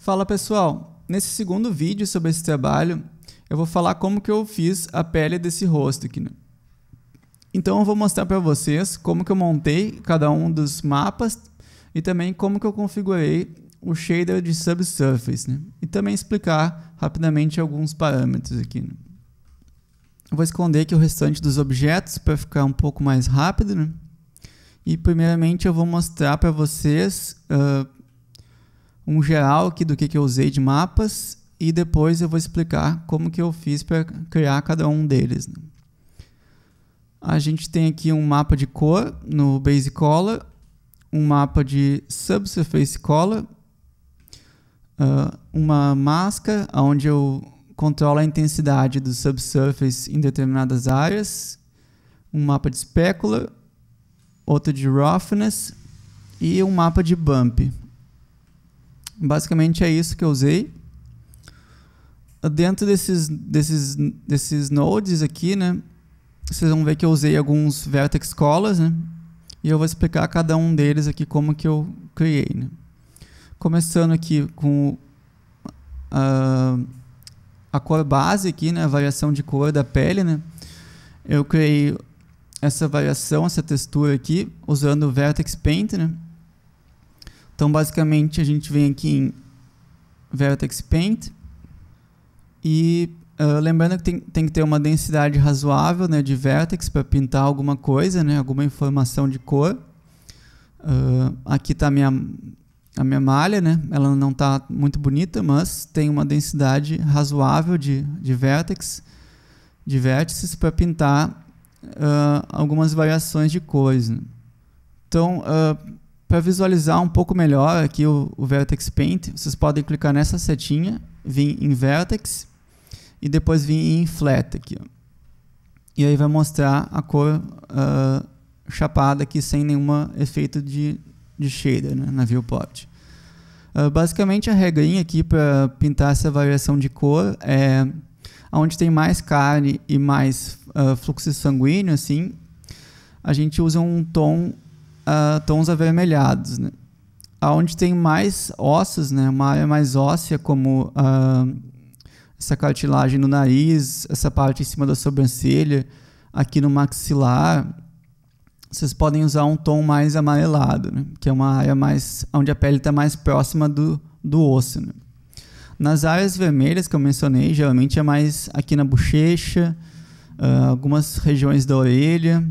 Fala pessoal, nesse segundo vídeo sobre esse trabalho, eu vou falar como que eu fiz a pele desse rosto aqui. Né? Então eu vou mostrar para vocês como que eu montei cada um dos mapas e também como que eu configurei o shader de subsurface, né? E também explicar rapidamente alguns parâmetros aqui. Né? vou esconder aqui o restante dos objetos para ficar um pouco mais rápido, né? E primeiramente eu vou mostrar para vocês uh, um geral aqui do que, que eu usei de mapas e depois eu vou explicar como que eu fiz para criar cada um deles. Né? A gente tem aqui um mapa de cor no Base Color, um mapa de Subsurface Color, ah, uma máscara onde eu controlo a intensidade do subsurface em determinadas áreas, um mapa de Specular, outro de Roughness e um mapa de Bump basicamente é isso que eu usei. Dentro desses, desses, desses nodes aqui, né, vocês vão ver que eu usei alguns vertex colors, né, e eu vou explicar cada um deles aqui como que eu criei. Né. Começando aqui com a, a cor base aqui, né, a variação de cor da pele, né, eu criei essa variação, essa textura aqui, usando o vertex paint, né, então, basicamente, a gente vem aqui em Vertex Paint e uh, lembrando que tem, tem, que ter uma densidade razoável né, de vertex para pintar alguma coisa, né, alguma informação de cor. Uh, aqui está a minha, a minha malha, né? ela não está muito bonita, mas tem uma densidade razoável de, de vertex, de vértices para pintar uh, algumas variações de cores. Né? Então, uh, para visualizar um pouco melhor aqui o, o Vertex Paint, vocês podem clicar nessa setinha, vir em Vertex e depois vir em Flat aqui. Ó. E aí vai mostrar a cor uh, chapada aqui sem nenhum efeito de, de shader né, na viewport. Uh, basicamente a regrinha aqui para pintar essa variação de cor é onde tem mais carne e mais uh, fluxo sanguíneo assim, a gente usa um tom uh, tons avermelhados. Né? Onde tem mais ossos, né? uma área mais óssea, como uh, essa cartilagem no nariz, essa parte em cima da sobrancelha, aqui no maxilar, vocês podem usar um tom mais amarelado, né? que é uma área mais onde a pele está mais próxima do, do osso. Né? Nas áreas vermelhas que eu mencionei, geralmente é mais aqui na bochecha, uh, algumas regiões da orelha,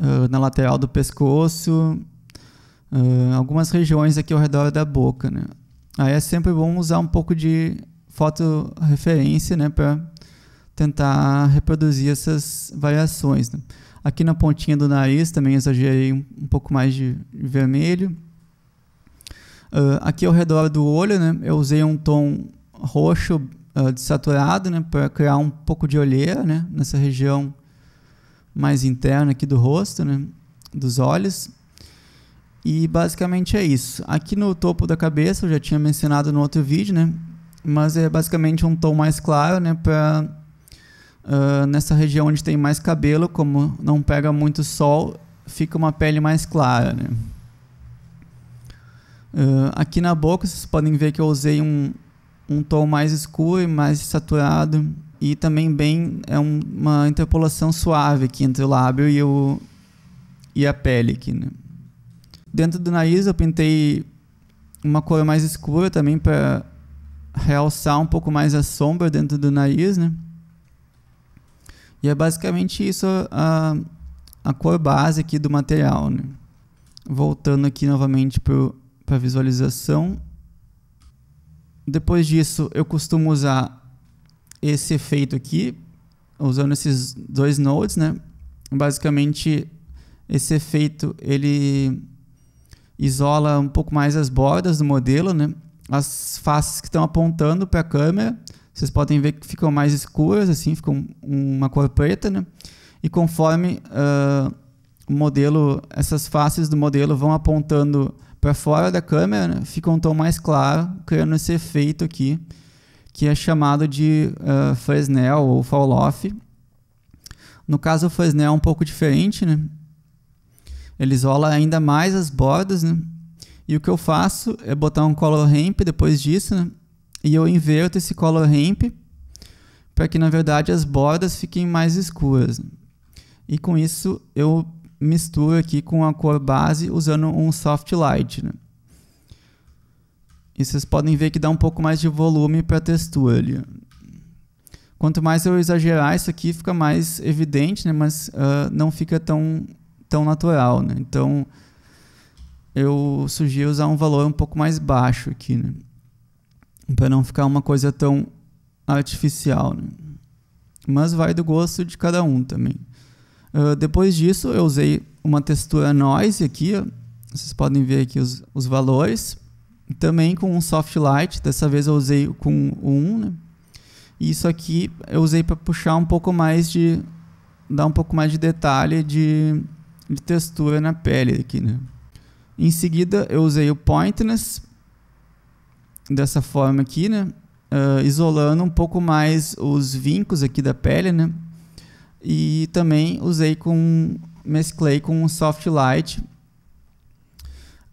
ah, na lateral do pescoço, uh, algumas regiões aqui ao redor da boca, né? Aí é sempre bom usar um pouco de fotoreferência, né, para tentar reproduzir essas variações. Né? Aqui na pontinha do nariz também exagerei um, pouco mais de vermelho. Uh, aqui ao redor do olho, né, eu usei um tom roxo uh, desaturado, né, para criar um pouco de olheira, né, nessa região mais interna aqui do rosto, né? dos olhos. E basicamente é isso. Aqui no topo da cabeça, eu já tinha mencionado no outro vídeo, né? Mas é basicamente um tom mais claro, né? Pra, uh, nessa região onde tem mais cabelo, como não pega muito sol, fica uma pele mais clara, né? Uh, aqui na boca, vocês podem ver que eu usei um, um tom mais escuro e mais saturado e também bem é um, uma interpolação suave aqui entre o lábio e, o, e a pele aqui, né? Dentro do nariz eu pintei uma cor mais escura também para realçar um pouco mais a sombra dentro do nariz, né? E é basicamente isso a, a cor base aqui do material, né? Voltando aqui novamente para a visualização. Depois disso, eu costumo usar esse efeito aqui, usando esses dois nodes, né? Basicamente, esse efeito ele isola um pouco mais as bordas do modelo, né? As faces que estão apontando para a câmera, vocês podem ver que ficam mais escuras, assim, ficam uma cor preta, né? E conforme uh, o modelo, essas faces do modelo vão apontando para fora da câmera, né? fica um tom mais claro, criando esse efeito aqui que é chamado de uh, Fresnel ou Fall-Off. No caso, o Fresnel é um pouco diferente, né? Ele isola ainda mais as bordas, né? E o que eu faço é botar um color ramp depois disso, né? E eu inverto esse color ramp para que, na verdade, as bordas fiquem mais escuras. E com isso, eu misturo aqui com a cor base usando um soft light, né? E vocês podem ver que dá um pouco mais de volume para a textura ali. Quanto mais eu exagerar isso aqui, fica mais evidente, né? mas uh, não fica tão, tão natural. Né? Então, eu sugiro usar um valor um pouco mais baixo aqui, né? para não ficar uma coisa tão artificial. Né? Mas vai do gosto de cada um também. Uh, depois disso, eu usei uma textura noise aqui. Ó. Vocês podem ver aqui os, os valores também com um soft light, dessa vez eu usei com um 1, né? E isso aqui eu usei para puxar um pouco mais de dar um pouco mais de detalhe de, de textura na pele aqui, né? Em seguida eu usei o pointness dessa forma aqui, né? Uh, isolando um pouco mais os vincos aqui da pele, né? E também usei com mesclei com um soft light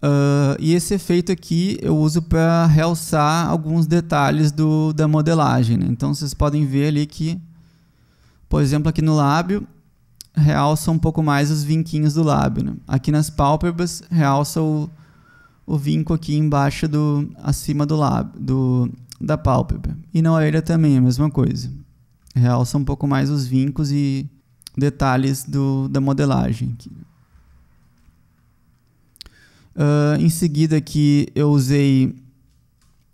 Uh, e esse efeito aqui eu uso para realçar alguns detalhes do, da modelagem. Né? Então vocês podem ver ali que, por exemplo, aqui no lábio, realça um pouco mais os vinquinhos do lábio. Né? Aqui nas pálpebras, realça o, o vinco aqui embaixo, do, acima do lábio, do, da pálpebra. E na orelha também, a mesma coisa. Realça um pouco mais os vincos e detalhes do, da modelagem. Aqui. Uh, em seguida que eu usei,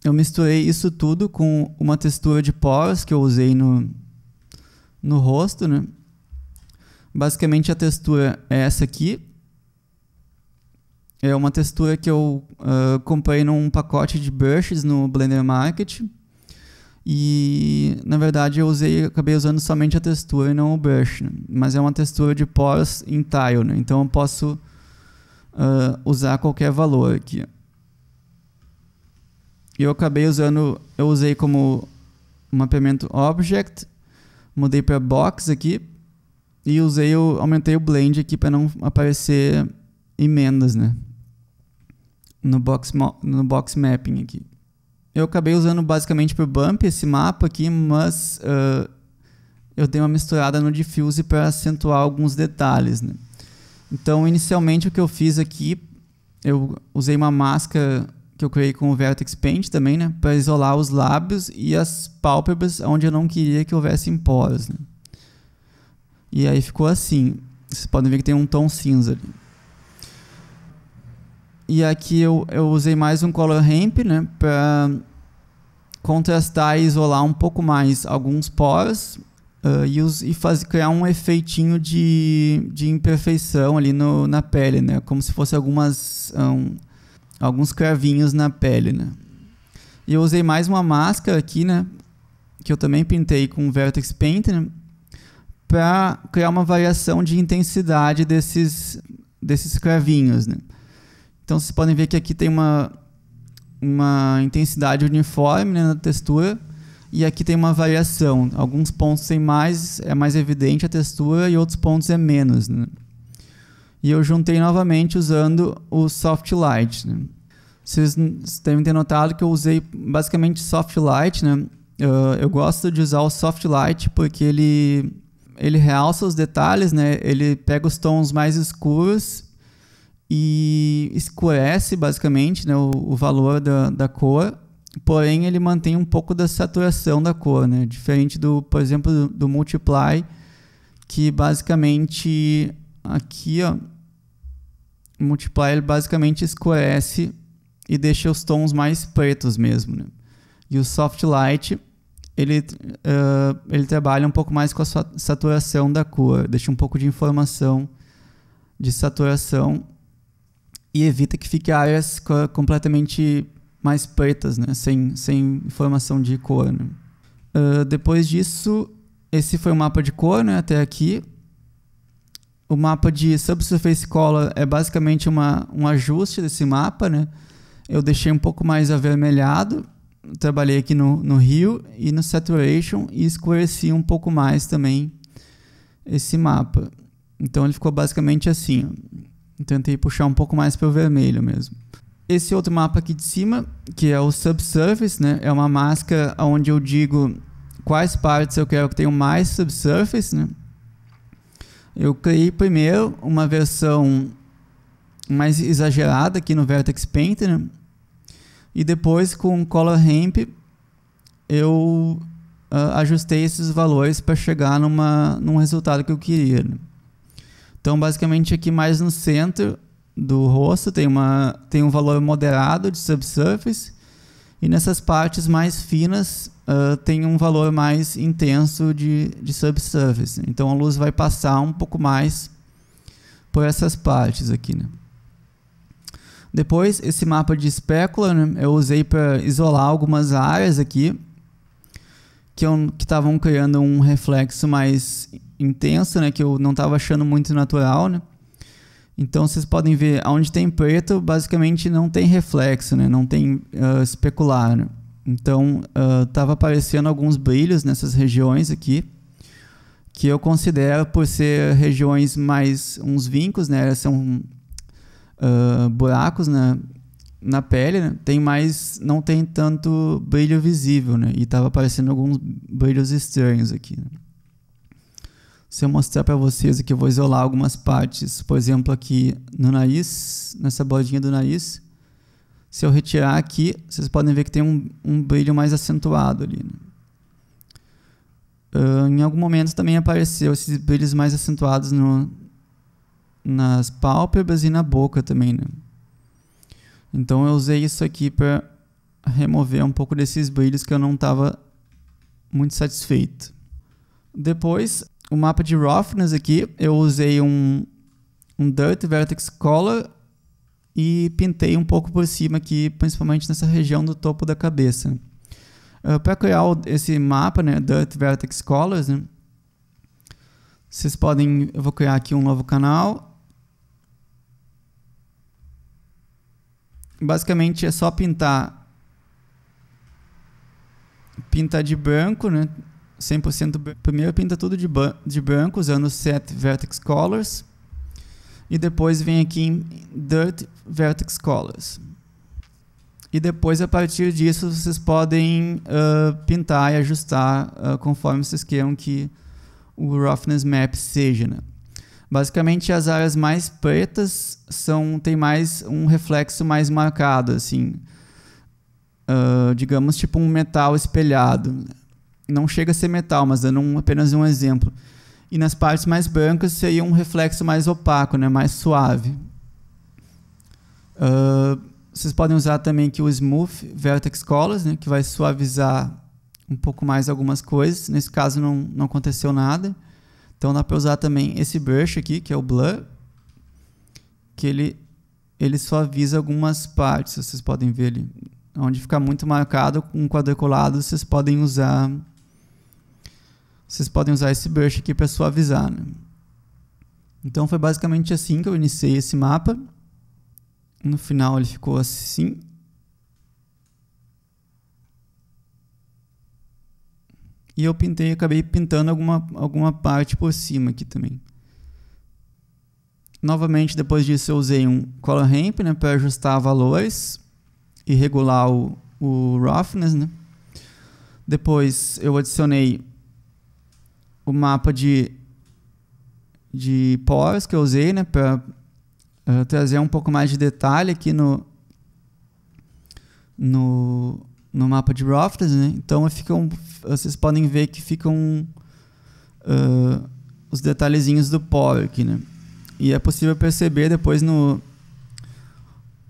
eu misturei isso tudo com uma textura de poros que eu usei no, no rosto, né? Basicamente a textura é essa aqui. É uma textura que eu uh, comprei num pacote de brushes no Blender Market. E na verdade eu usei, eu acabei usando somente a textura e não o brush, né? mas é uma textura de poros em tile, né? então eu posso uh, usar qualquer valor aqui. eu acabei usando, eu usei como mapeamento object, mudei para box aqui e usei o, aumentei o blend aqui para não aparecer emendas, né? No box, no box mapping aqui. Eu acabei usando basicamente para o bump esse mapa aqui, mas uh, eu dei uma misturada no diffuse para acentuar alguns detalhes, né? Então, inicialmente, o que eu fiz aqui, eu usei uma máscara que eu criei com o Vertex Paint também, né? Para isolar os lábios e as pálpebras onde eu não queria que houvessem poros. Né? E aí ficou assim. Vocês podem ver que tem um tom cinza ali. E aqui eu, eu usei mais um Color Ramp, né? Para contrastar e isolar um pouco mais alguns poros uh, e, os, e faz, criar um efeitinho de, de imperfeição ali no, na pele, né? Como se fosse algumas, ah, um, alguns cravinhos na pele, né? E eu usei mais uma máscara aqui, né? Que eu também pintei com Vertex Paint, né? Para criar uma variação de intensidade desses, desses cravinhos, né? Então vocês podem ver que aqui tem uma, uma intensidade uniforme né, na textura e aqui tem uma variação. Alguns pontos tem mais, é mais evidente a textura e outros pontos é menos. Né? E eu juntei novamente usando o Soft Light. Né? Vocês devem ter notado que eu usei basicamente Soft Light. Né? Uh, eu gosto de usar o Soft Light porque ele, ele realça os detalhes, né? ele pega os tons mais escuros e escurece basicamente né? o, o valor da, da cor porém ele mantém um pouco da saturação da cor, né? Diferente do, por exemplo, do, do Multiply, que basicamente aqui, ó, o Multiply ele basicamente escurece e deixa os tons mais pretos mesmo, né? E o Soft Light ele, uh, ele trabalha um pouco mais com a saturação da cor, deixa um pouco de informação de saturação e evita que fique áreas completamente mais pretas, né? sem, sem formação de cor. Né? Uh, depois disso, esse foi o mapa de cor né? até aqui. O mapa de subsurface color é basicamente uma, um ajuste desse mapa. Né? Eu deixei um pouco mais avermelhado, trabalhei aqui no, no Rio e no Saturation e escureci um pouco mais também esse mapa. Então ele ficou basicamente assim. Tentei puxar um pouco mais para o vermelho mesmo. Esse outro mapa aqui de cima, que é o subsurface, né? É uma máscara onde eu digo quais partes eu quero que tenham mais subsurface, né? Eu criei primeiro uma versão mais exagerada aqui no Vertex Painter, né? E depois com o Color Ramp eu uh, ajustei esses valores para chegar numa, num resultado que eu queria. Né? Então basicamente aqui mais no centro do rosto tem, uma, tem um valor moderado de subsurface e nessas partes mais finas uh, tem um valor mais intenso de, de subsurface. Então a luz vai passar um pouco mais por essas partes aqui. Né? Depois, esse mapa de especula né, eu usei para isolar algumas áreas aqui que estavam criando um reflexo mais intenso, né, que eu não estava achando muito natural. Né? Então vocês podem ver, onde tem preto, basicamente não tem reflexo, né? não tem uh, especular. Então estava ah, uh, aparecendo alguns brilhos nessas regiões aqui, que eu considero por ser regiões mais uns vincos, né? são uh, buracos na, né? na pele, né? tem mais, não tem tanto brilho visível, né? e estava aparecendo alguns brilhos estranhos aqui. Né? Se eu mostrar para vocês aqui, eu vou isolar algumas partes, por exemplo, aqui no nariz, nessa bordinha do nariz. Se eu retirar aqui, vocês podem ver que tem um, um brilho mais acentuado ali. Uh, em algum momento também apareceu esses brilhos mais acentuados no, nas pálpebras e na boca também. Né? Então eu usei isso aqui para remover um pouco desses brilhos que eu não estava muito satisfeito. Depois, o mapa de roughness aqui, eu usei um, um Dirt Vertex Color e pintei um pouco por cima aqui, principalmente nessa região do topo da cabeça. Uh, ah, Para criar esse mapa, né, Dirt Vertex Colors, né, vocês podem, eu vou criar aqui um novo canal. Basicamente é só pintar pintar de branco, né, 100% primeiro pinta tudo de, de branco usando set vertex colors e depois vem aqui em dirt vertex colors e depois a partir disso vocês podem uh, pintar e ajustar uh, conforme vocês queiram que o roughness map seja né? basicamente as áreas mais pretas são tem mais um reflexo mais marcado assim uh, digamos tipo um metal espelhado né? Não chega a ser metal, mas dando um, apenas um exemplo. E nas partes mais brancas seria um reflexo mais opaco, né? mais suave. Uh, vocês podem usar também aqui o Smooth Vertex Colors, né? que vai suavizar um pouco mais algumas coisas. Nesse caso não, não aconteceu nada. Então dá para usar também esse brush aqui, que é o Blur, que ele, ele suaviza algumas partes. Vocês podem ver ali. Onde fica muito marcado com um quadriculado, vocês podem usar vocês podem usar esse brush aqui para suavizar. Né? Então foi basicamente assim que eu iniciei esse mapa. No final ele ficou assim. E eu pintei, acabei pintando alguma, alguma parte por cima aqui também. Novamente, depois disso, eu usei um Color Ramp né, para ajustar valores e regular o, o roughness. Né? Depois eu adicionei o mapa de, de poros que eu usei, né, para eh, trazer um pouco mais de detalhe aqui no, no, no mapa de roughness né? Então ficam, vocês podem ver que ficam uh, os detalhezinhos do poro aqui, né? E é possível perceber depois no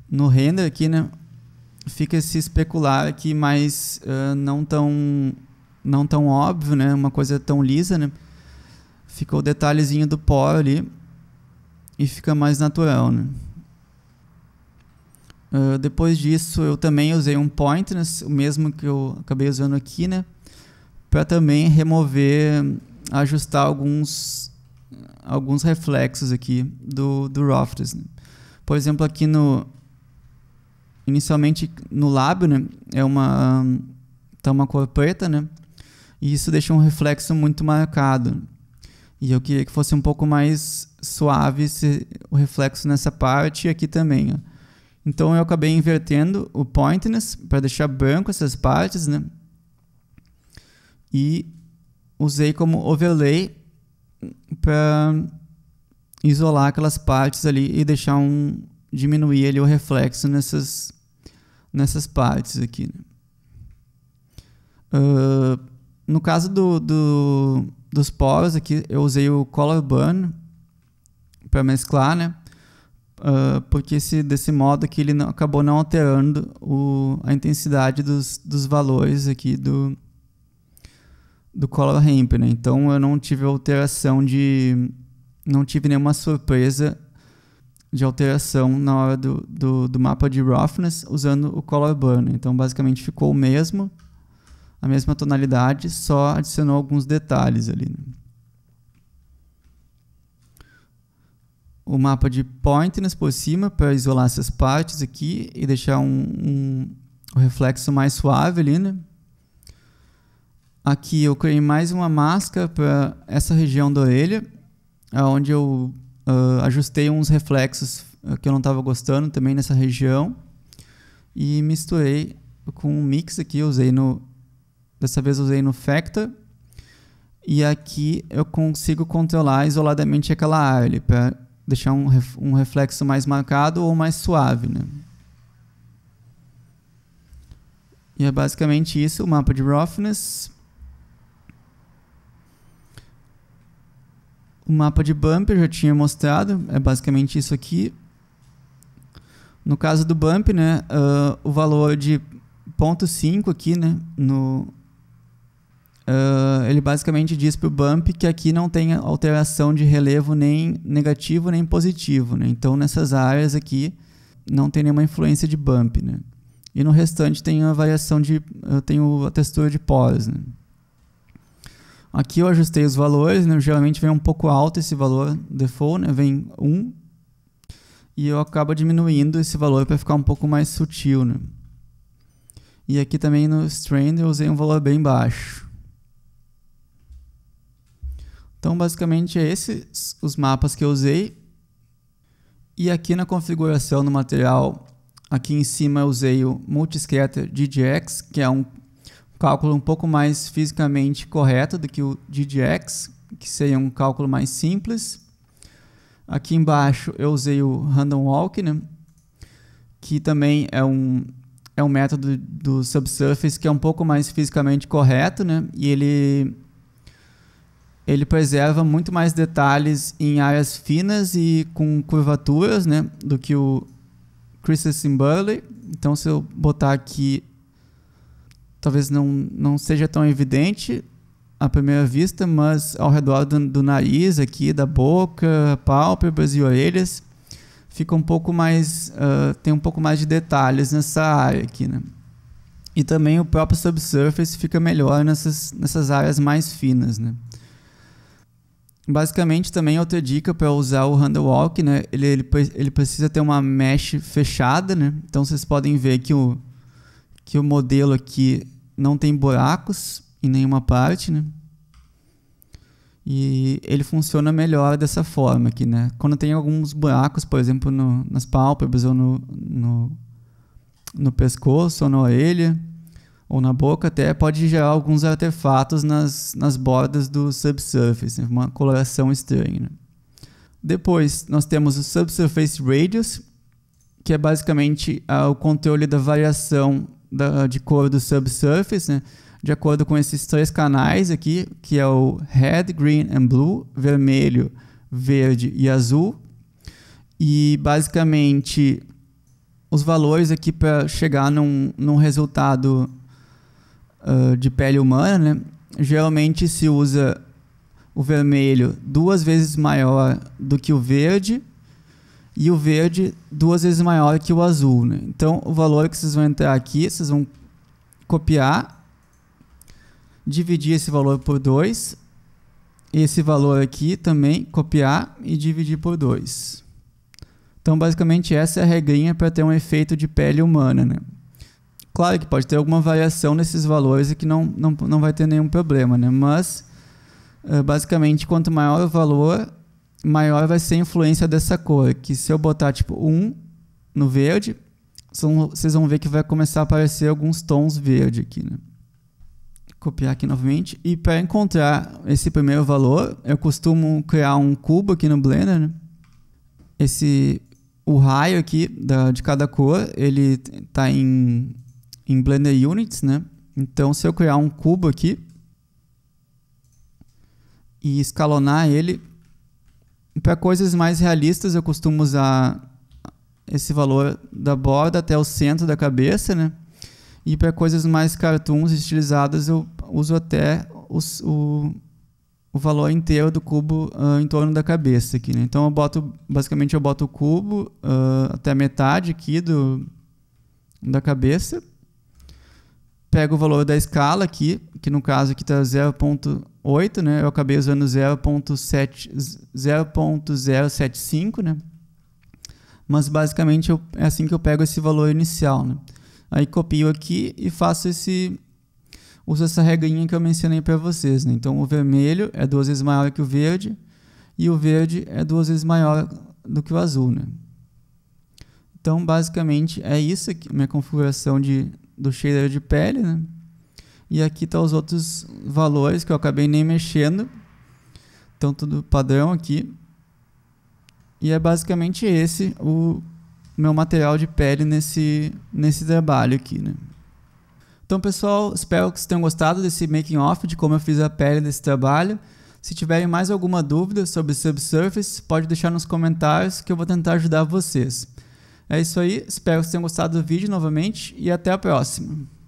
no render aqui, né? Fica esse especular aqui, mas uh, não tão não tão óbvio, né? Uma coisa tão lisa, né? Ficou o detalhezinho do pó ali e fica mais natural, né? Uh, depois disso, eu também usei um pointness, o mesmo que eu acabei usando aqui, né? Para também remover, ajustar alguns, alguns reflexos aqui do, do roughness. Né? Por exemplo, aqui no... Inicialmente no lábio, né? É uma... Tá uma cor preta, né? E isso deixa um reflexo muito marcado. E eu queria que fosse um pouco mais suave esse, o reflexo nessa parte aqui também. Ó. Então eu acabei invertendo o pointness para deixar branco essas partes, né? E usei como overlay para isolar aquelas partes ali e deixar um diminuir ali o reflexo nessas nessas partes aqui. Né? Uh, no caso do, do, dos poros aqui, eu usei o color burn para mesclar, né? Uh, porque esse, desse modo que ele não, acabou não alterando o, a intensidade dos, dos valores aqui do, do color ramp, né? Então eu não tive alteração de... não tive nenhuma surpresa de alteração na hora do, do, do mapa de roughness usando o color burn. Então basicamente ficou o mesmo a mesma tonalidade, só adicionou alguns detalhes ali. Né? O mapa de pointers por cima para isolar essas partes aqui e deixar um, um, reflexo mais suave ali, né? Aqui eu criei mais uma máscara para essa região da orelha, onde eu uh, ajustei uns reflexos ah, que eu não estava gostando também nessa região e misturei com um mix aqui, usei no Dessa vez usei no Factor. E aqui eu consigo controlar isoladamente aquela área para deixar um, ref um reflexo mais marcado ou mais suave. Né? E é basicamente isso, o mapa de roughness. O mapa de bump eu já tinha mostrado, é basicamente isso aqui. No caso do bump, né, uh, o valor de 0.5 aqui né, no, Uh, ele basicamente diz para o bump que aqui não tem alteração de relevo nem negativo nem positivo. Né? Então, nessas áreas aqui, não tem nenhuma influência de bump. Né? E no restante tem a variação de... Eu ah, tenho a textura de poros. Né? Aqui eu ajustei os valores. Né? Geralmente vem um pouco alto esse valor default. Né? Vem 1. E eu acabo diminuindo esse valor para ficar um pouco mais sutil. Né? E aqui também no strain eu usei um valor bem baixo. Então, basicamente, é esses os mapas que eu usei. E aqui na configuração no material, aqui em cima eu usei o Multiscatter DGX, que é um cálculo um pouco mais fisicamente correto do que o DGX, que seria um cálculo mais simples. Aqui embaixo eu usei o Random Walk, né? que também é um, é um método do subsurface que é um pouco mais fisicamente correto, né? e ele ele preserva muito mais detalhes em áreas finas e com curvaturas, né, do que o Christensen Burley. Então, se eu botar aqui, talvez não, não seja tão evidente à primeira vista, mas ao redor do, do nariz aqui, da boca, pálpebras e orelhas, fica um pouco mais, uh, tem um pouco mais de detalhes nessa área aqui, né. E também o próprio subsurface fica melhor nessas, nessas áreas mais finas, né. Basicamente, também outra dica para usar o handle walk, né? Ele, ele, ele precisa ter uma mesh fechada, né? Então vocês podem ver que o, que o modelo aqui não tem buracos em nenhuma parte, né? E ele funciona melhor dessa forma aqui, né? Quando tem alguns buracos, por exemplo, no, nas pálpebras ou no, no, no pescoço ou na orelha, ou na boca até, pode gerar alguns artefatos nas, nas bordas do subsurface, né? uma coloração estranha. Né? Depois, nós temos o subsurface radius, que é basicamente ah, o controle da variação da, de cor do subsurface, né? de acordo com esses três canais aqui, que é o red, green and blue, vermelho, verde e azul. E basicamente os valores aqui para chegar num, num resultado ah, de pele humana, né? geralmente se usa o vermelho duas vezes maior do que o verde e o verde duas vezes maior que o azul. Né? Então, o valor que vocês vão entrar aqui, vocês vão copiar, dividir esse valor por 2, esse valor aqui também, copiar e dividir por 2. Então, basicamente, essa é a regrinha para ter um efeito de pele humana. Né? Claro que pode ter alguma variação nesses valores e que não, não, não vai ter nenhum problema, né? Mas, eh, basicamente, quanto maior o valor, maior vai ser a influência dessa cor. Que se eu botar, tipo, 1 no verde, vocês vão ver que vai começar a aparecer alguns tons verde aqui, né? Copiar aqui novamente. E para encontrar esse primeiro valor, eu costumo criar um cubo aqui no Blender, né? Esse o raio aqui da, de cada cor, ele está em em Blender Units, né? Então, se eu criar um cubo aqui e escalonar ele, para coisas mais realistas eu costumo usar esse valor da borda até o centro da cabeça, né? E para coisas mais cartoons estilizadas eu uso até os, o, o valor inteiro do cubo uh, em torno da cabeça aqui, né? Então eu boto, basicamente eu boto o cubo uh, até a metade aqui do, da cabeça pego o valor da escala aqui, que no caso aqui está 0.8, né? Eu acabei usando 0.075, né? Mas basicamente eu, é assim que eu pego esse valor inicial, né? Aí copio aqui e faço esse uso essa regrinha que eu mencionei para vocês, né? Então o vermelho é duas vezes maior que o verde e o verde é duas vezes maior do que o azul, né? Então, basicamente, é isso aqui, minha configuração de do shader de pele, né? E aqui tá os outros valores que eu acabei nem mexendo. Então tudo padrão aqui. E é basicamente esse o meu material de pele nesse, nesse trabalho aqui, né? Então, pessoal, espero que vocês tenham gostado desse making off de como eu fiz a pele desse trabalho. Se tiverem mais alguma dúvida sobre subsurface, pode deixar nos comentários que eu vou tentar ajudar vocês. É isso aí, espero que vocês tenham gostado do vídeo novamente e até a próxima.